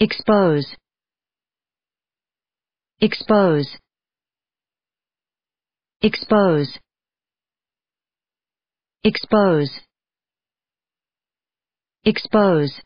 expose expose expose expose expose